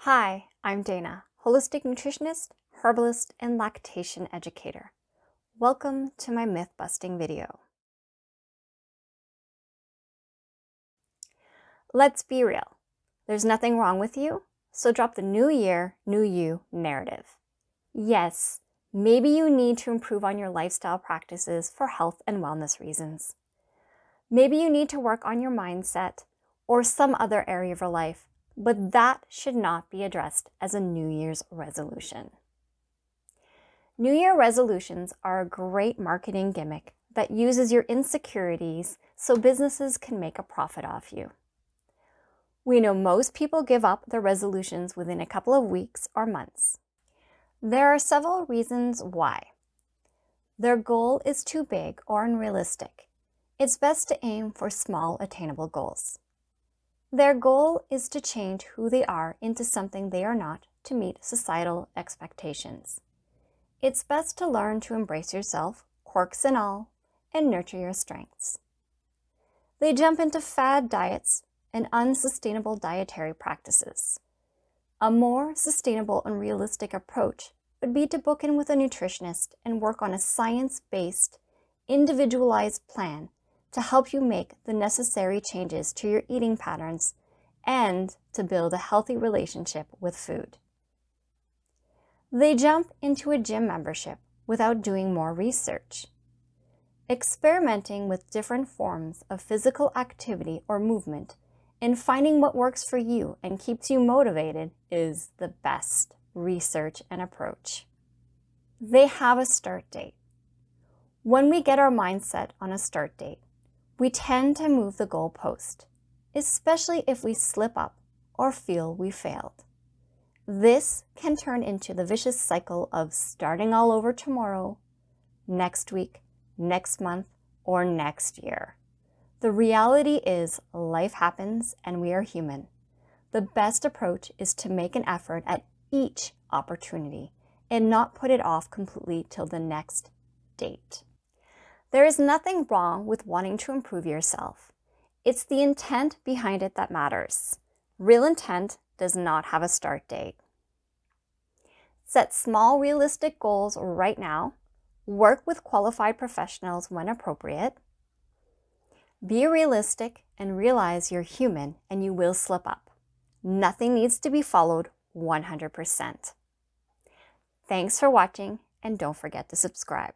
Hi, I'm Dana, holistic nutritionist, herbalist, and lactation educator. Welcome to my myth busting video. Let's be real. There's nothing wrong with you, so drop the new year, new you narrative. Yes, maybe you need to improve on your lifestyle practices for health and wellness reasons. Maybe you need to work on your mindset or some other area of your life but that should not be addressed as a New Year's resolution. New Year resolutions are a great marketing gimmick that uses your insecurities so businesses can make a profit off you. We know most people give up their resolutions within a couple of weeks or months. There are several reasons why. Their goal is too big or unrealistic. It's best to aim for small, attainable goals. Their goal is to change who they are into something they are not to meet societal expectations. It's best to learn to embrace yourself, quirks and all, and nurture your strengths. They jump into fad diets and unsustainable dietary practices. A more sustainable and realistic approach would be to book in with a nutritionist and work on a science based, individualized plan to help you make the necessary changes to your eating patterns and to build a healthy relationship with food. They jump into a gym membership without doing more research. Experimenting with different forms of physical activity or movement and finding what works for you and keeps you motivated is the best research and approach. They have a start date. When we get our mindset on a start date, we tend to move the goalpost, especially if we slip up or feel we failed. This can turn into the vicious cycle of starting all over tomorrow, next week, next month, or next year. The reality is life happens and we are human. The best approach is to make an effort at each opportunity and not put it off completely till the next date. There is nothing wrong with wanting to improve yourself. It's the intent behind it that matters. Real intent does not have a start date. Set small, realistic goals right now. Work with qualified professionals when appropriate. Be realistic and realize you're human and you will slip up. Nothing needs to be followed 100%. Thanks for watching and don't forget to subscribe.